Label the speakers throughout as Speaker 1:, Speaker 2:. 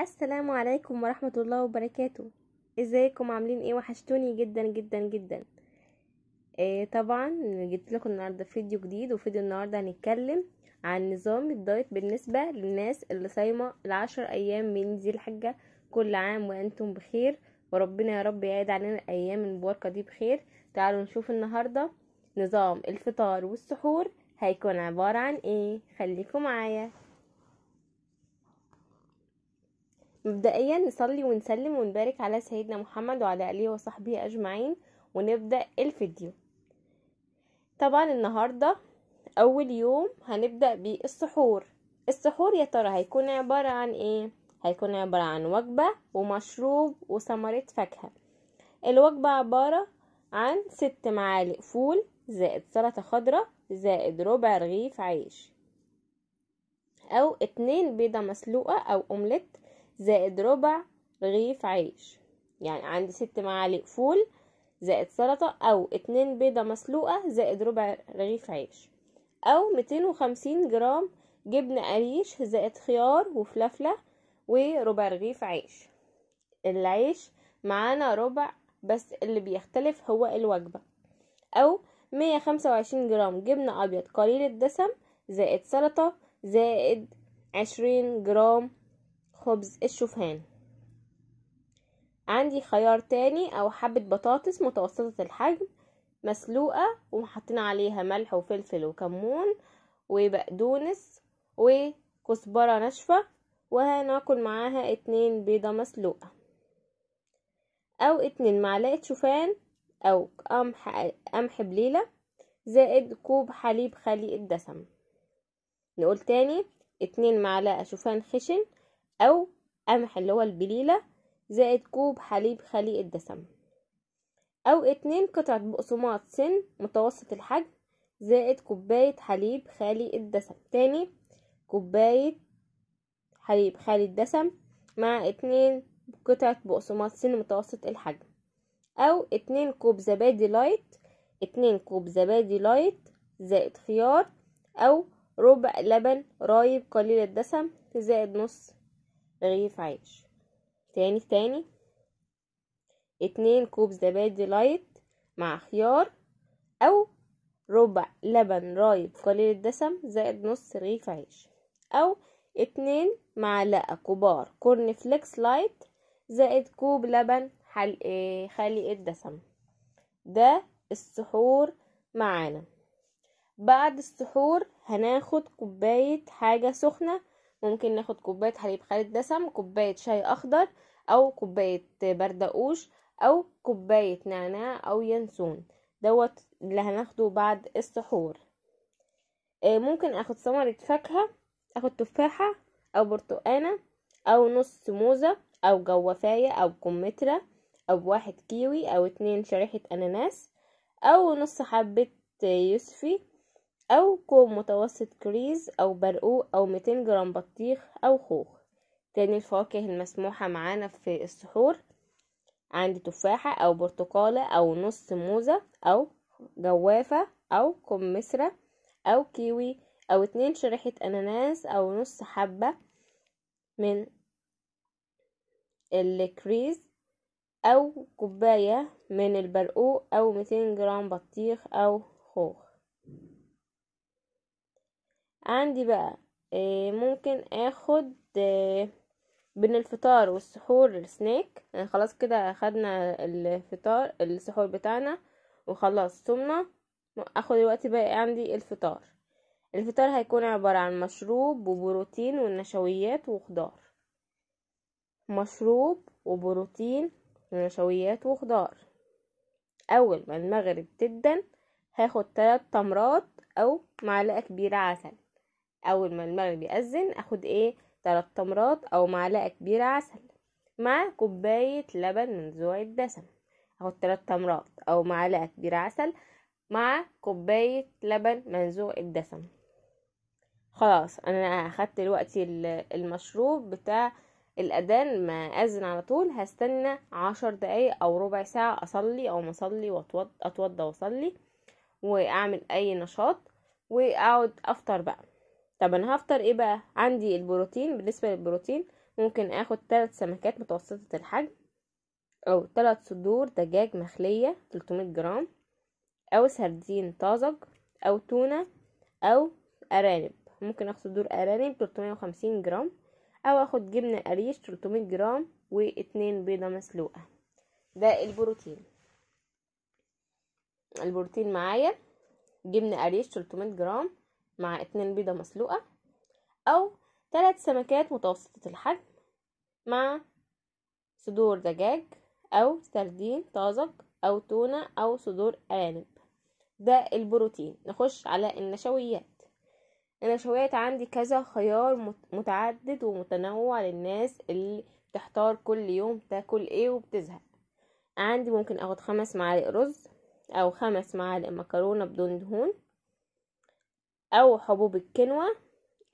Speaker 1: السلام عليكم ورحمة الله وبركاته ازيكم عاملين ايه وحشتوني جدا جدا جدا إيه طبعا جبت لكم النهارده فيديو جديد وفيديو النهارده هنتكلم عن نظام الدايت بالنسبة للناس اللي صايمة العشر ايام من ذي الحجة كل عام وانتم بخير وربنا يا رب يعيد علينا الايام المباركة دي بخير تعالوا نشوف النهارده نظام الفطار والسحور هيكون عبارة عن ايه خليكم معايا مبدئيا نصلي ونسلم ونبارك على سيدنا محمد وعلى اله وصحبه اجمعين ونبدا الفيديو طبعا النهارده اول يوم هنبدا بالسحور السحور يا ترى هيكون عباره عن ايه هيكون عباره عن وجبه ومشروب وثمره فاكهه الوجبه عباره عن ست معالق فول زائد سلطه خضراء زائد ربع رغيف عيش او اتنين بيضه مسلوقه او اومليت زائد ربع رغيف عيش يعني عندي ست معالق فول زائد سلطة أو اتنين بيضة مسلوقة زائد ربع رغيف عيش أو ميتين وخمسين جرام جبنة قريش زائد خيار وفلفلة وربع رغيف عيش العيش معانا ربع بس اللي بيختلف هو الوجبة أو مية خمسة وعشرين جرام جبنة أبيض قليل الدسم زائد سلطة زائد عشرين جرام خبز الشوفان عندي خيار تاني او حبة بطاطس متوسطة الحجم مسلوقة ومحطين عليها ملح وفلفل وكمون وبقدونس وكزبرة ناشفة وهناكل معاها اتنين بيضة مسلوقة او اتنين معلقة شوفان او قمح قمح بليلة زائد كوب حليب خالي الدسم نقول تاني اتنين معلقة شوفان خشن أو قمح اللي هو البليلة زائد كوب حليب خالي الدسم أو اتنين قطعة بقسماط سن متوسط الحجم زائد كوباية حليب خالي الدسم تاني كوباية حليب خالي الدسم مع اتنين قطعة بقسماط سن متوسط الحجم أو اتنين كوب زبادي لايت اتنين كوب زبادي لايت زائد خيار أو ربع لبن رايب قليل الدسم زائد نص رغيف عيش تاني تاني اتنين كوب زبادي لايت مع خيار او ربع لبن رايب قليل الدسم زائد نص رغيف عيش او اتنين معلقة كبار كورن فليكس لايت زائد كوب لبن حل... آه، خالي الدسم ده السحور معانا بعد السحور هناخد كوباية حاجة سخنة ممكن ناخد كوباية حليب خالي دسم كوباية شاي أخضر أو كوباية بردقوش أو كوباية نعناع أو ينسون دوت اللي هناخده بعد السحور آه، ممكن اخد ثمرة فاكهة اخد تفاحة او برتقانة او نص موزة او جوافاية او كمثرى او واحد كيوي او اتنين شريحة اناناس او نص حبة يوسفي أو كوب متوسط كريز أو برقوق أو 200 جرام بطيخ أو خوخ تاني الفواكه المسموحة معانا في السحور عندي تفاحة أو برتقالة أو نص موزة أو جوافة أو كمثرى أو كيوي أو اتنين شريحة أناناس أو نص حبة من الكريز أو كوباية من البرقوق أو 200 جرام بطيخ أو خوخ عندي بقى آه، ممكن اخد آه، بين الفطار والسحور السناك يعني خلاص كده اخدنا الفطار السحور بتاعنا وخلاص صمنا اخد دلوقتي بقى عندي الفطار الفطار هيكون عبارة عن مشروب وبروتين والنشويات وخضار مشروب وبروتين ونشويات وخضار اول ما المغرب تدن هاخد تلات تمرات او معلقة كبيرة عسل اول ما المغرب يأذن اخد ايه ثلاث تمرات او معلقه كبيره عسل مع كوبايه لبن منزوع الدسم اخد ثلاث تمرات او معلقه كبيره عسل مع كوبايه لبن منزوع الدسم خلاص انا اخدت دلوقتي المشروب بتاع الاذان ما اذن على طول هستنى عشر دقايق او ربع ساعه اصلي او مصلي اصلي واتوضى واصلي واعمل اي نشاط واقعد افطر بقى طب انا هفطر ايه بقى عندي البروتين بالنسبه للبروتين ممكن اخد ثلاث سمكات متوسطه الحجم او ثلاث صدور دجاج مخليه 300 جرام او سردين طازج او تونه او ارانب ممكن اخد صدور ارانب 350 جرام او اخد جبنه قريش 300 جرام واتنين بيضه مسلوقه ده البروتين البروتين معايا جبنه قريش 300 جرام مع اتنين بيضة مسلوقة أو تلات سمكات متوسطة الحجم مع صدور دجاج أو سردين طازج أو تونة أو صدور أرانب ده البروتين نخش على النشويات النشويات عندي كذا خيار متعدد ومتنوع للناس اللي بتحتار كل يوم تاكل ايه وبتزهق عندي ممكن اخد خمس معالق رز او خمس معالق مكرونه بدون دهون أو حبوب الكنوة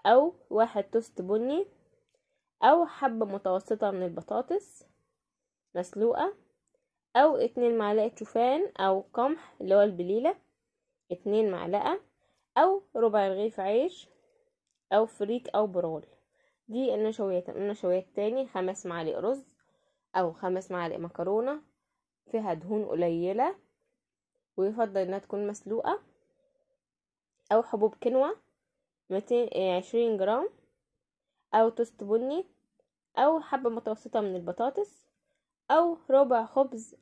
Speaker 1: أو واحد توست بني أو حبة متوسطة من البطاطس مسلوقة أو اتنين معلقة شوفان أو قمح اللي هو البليلة اتنين معلقة أو ربع رغيف عيش أو فريك أو برول دي النشويات النشويات تاني خمس معالق رز أو خمس معالق مكرونة فيها دهون قليلة ويفضل انها تكون مسلوقة أو حبوب كنوة ميتين إيه، عشرين جرام أو توست بني أو حبة متوسطة من البطاطس أو ربع خبز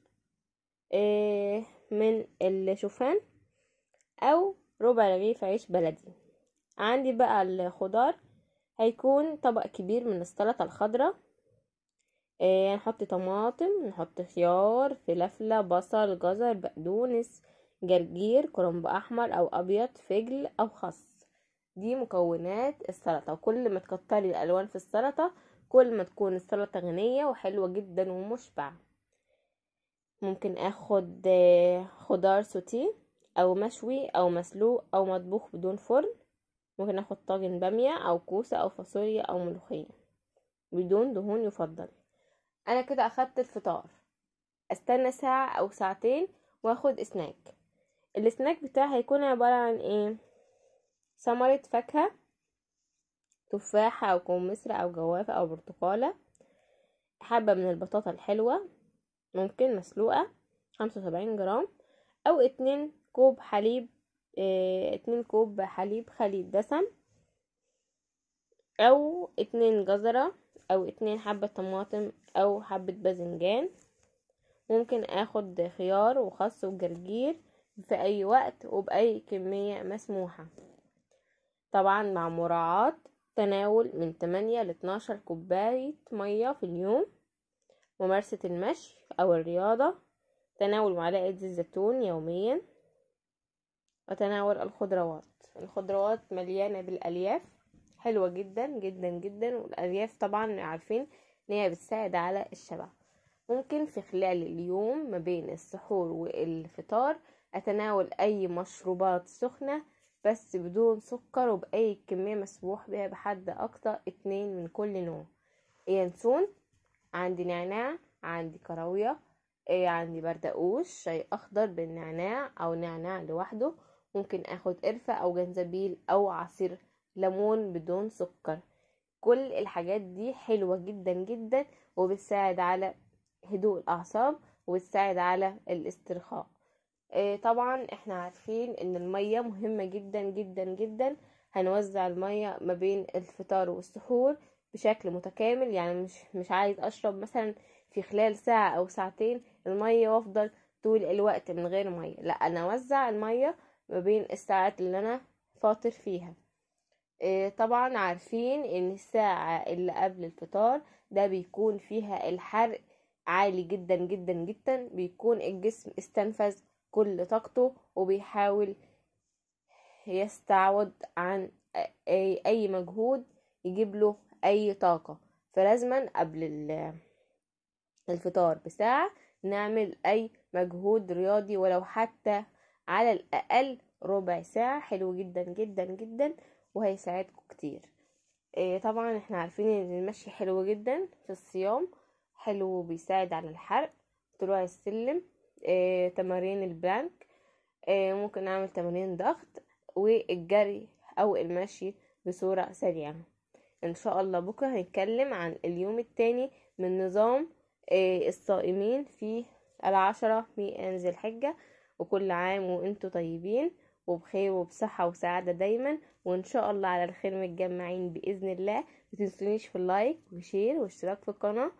Speaker 1: إيه، من الشوفان أو ربع رغيف عيش بلدي عندي بقى الخضار هيكون طبق كبير من السلطة الخضراء هنحط إيه، طماطم نحط خيار فلفلة بصل جزر بقدونس جرجير كرنب احمر او ابيض فجل او خس دي مكونات السلطه وكل ما تكتري الالوان في السلطه كل ما تكون السلطه غنيه وحلوه جدا ومشبعه ممكن اخد آه، خضار سوتيه او مشوي او مسلوق او مطبوخ بدون فرن ممكن اخد طاجن باميه او كوسه او فاصوليا او ملوخيه بدون دهون يفضل انا كده اخدت الفطار استنى ساعه او ساعتين واخد سناك السناك بتاعي هيكون عبارة عن ايه ثمرة فاكهة تفاحة او كمثرى او جوافة او برتقالة حبة من البطاطا الحلوة ممكن مسلوقة خمسة وسبعين جرام او اتنين كوب حليب اه اتنين كوب حليب خليط دسم او اتنين جزرة او اتنين حبة طماطم او حبة باذنجان ممكن اخد خيار وخس وجرجير في أي وقت وبأي كمية مسموحة طبعا مع مراعاة تناول من 8 ل 12 كوباية مية في اليوم ممارسة المشي أو الرياضة تناول معلقة زيت الزيتون يوميا وتناول الخضروات الخضروات مليانة بالألياف حلوة جدا جدا جدا والألياف طبعا عارفين إن هي بتساعد على الشبع ممكن في خلال اليوم ما بين السحور والفطار أتناول أي مشروبات سخنة بس بدون سكر وبأي كمية مسموح بها بحد أقصى اتنين من كل نوع إيه ينسون عندي نعناع عندي كراوية إيه عندي بردقوش شاي أخضر بالنعناع أو نعناع لوحده ممكن أخد قرفة أو جنزبيل أو عصير ليمون بدون سكر كل الحاجات دي حلوة جدا جدا وبتساعد على هدوء الأعصاب وبتساعد على الاسترخاء آه، طبعا احنا عارفين ان المية مهمة جدا جدا جدا هنوزع المية ما بين الفطار والسحور بشكل متكامل يعني مش مش عايز اشرب مثلا في خلال ساعة او ساعتين المية وافضل طول الوقت من غير مية لا انا اوزع المية ما بين الساعات اللي انا فاطر فيها آه، طبعا عارفين ان الساعة اللي قبل الفطار ده بيكون فيها الحرق عالي جدا جدا جدا بيكون الجسم استنفذ كل طاقته وبيحاول يستعوض عن أي مجهود يجيب له أي طاقة فلازما قبل الفطار بساعة نعمل أي مجهود رياضي ولو حتى على الأقل ربع ساعة حلو جدا جدا جدا وهيساعدكم كتير إيه طبعا احنا عارفين ان المشي حلو جدا في الصيام حلو بيساعد على الحرق طلوع السلم آه، تمارين البلانك آه، ممكن نعمل تمارين ضغط والجري أو المشي بصورة سريعة إن شاء الله بكرة هنتكلم عن اليوم التاني من نظام آه، الصائمين في العشرة من انزل الحجة وكل عام وانتم طيبين وبخير وبصحة وسعادة دايما وان شاء الله على الخير متجمعين بإذن الله متنسونيش في اللايك وشير واشتراك في القناة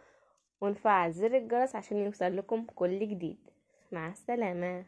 Speaker 1: وانفعل زر الجرس عشان يوصل لكم كل جديد مع سلاما